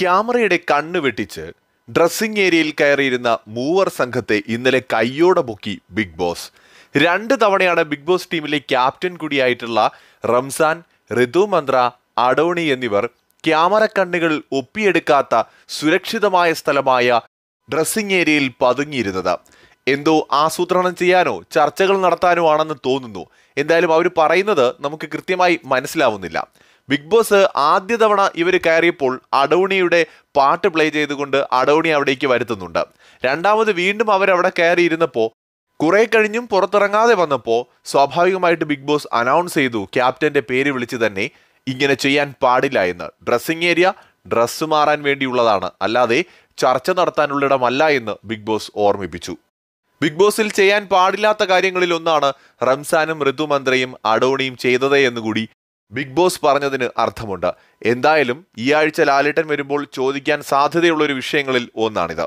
ക്യാമറയുടെ കണ്ണ് വെട്ടിച്ച് ഡ്രസ്സിംഗ് ഏരിയയിൽ കയറിയിരുന്ന മൂവർ സംഘത്തെ ഇന്നലെ കയ്യോടെ പൊക്കി ബിഗ് ബോസ് രണ്ട് തവണയാണ് ബിഗ് ബോസ് ടീമിലെ ക്യാപ്റ്റൻ കൂടിയായിട്ടുള്ള റംസാൻ ഋതു മന്ത്ര അഡോണി എന്നിവർ ക്യാമറ കണ്ണുകൾ ഒപ്പിയെടുക്കാത്ത സുരക്ഷിതമായ സ്ഥലമായ ഡ്രസ്സിംഗ് ഏരിയയിൽ പതുങ്ങിയിരുന്നത് എന്തോ ആസൂത്രണം ചെയ്യാനോ ചർച്ചകൾ നടത്താനോ ആണെന്ന് തോന്നുന്നു എന്തായാലും അവർ പറയുന്നത് നമുക്ക് കൃത്യമായി മനസ്സിലാവുന്നില്ല ബിഗ് ബോസ് ആദ്യ തവണ ഇവർ കയറിയപ്പോൾ അഡോണിയുടെ പാട്ട് പ്ലേ ചെയ്തുകൊണ്ട് അഡോണി അവിടേക്ക് വരുത്തുന്നുണ്ട് രണ്ടാമത് വീണ്ടും അവരവിടെ കയറിയിരുന്നപ്പോൾ കുറെ കഴിഞ്ഞും പുറത്തിറങ്ങാതെ വന്നപ്പോൾ സ്വാഭാവികമായിട്ട് ബിഗ് ബോസ് അനൗൺസ് ചെയ്തു ക്യാപ്റ്റന്റെ പേര് വിളിച്ച് തന്നെ ഇങ്ങനെ ചെയ്യാൻ പാടില്ല എന്ന് ഡ്രസ്സിംഗ് ഏരിയ ഡ്രസ്സ് മാറാൻ വേണ്ടിയുള്ളതാണ് അല്ലാതെ ചർച്ച നടത്താനുള്ള ഇടമല്ല എന്ന് ബിഗ് ബോസ് ഓർമ്മിപ്പിച്ചു ബിഗ് ബോസിൽ ചെയ്യാൻ പാടില്ലാത്ത കാര്യങ്ങളിൽ ഒന്നാണ് റംസാനും ഋതുമന്ത്രയും അഡോണിയും ചെയ്തതേ എന്നുകൂടി ബിഗ് ബോസ് പറഞ്ഞതിന് അർത്ഥമുണ്ട് എന്തായാലും ഈ ആഴ്ച ലാലേട്ടൻ വരുമ്പോൾ ചോദിക്കാൻ സാധ്യതയുള്ള ഒരു വിഷയങ്ങളിൽ ഒന്നാണിത്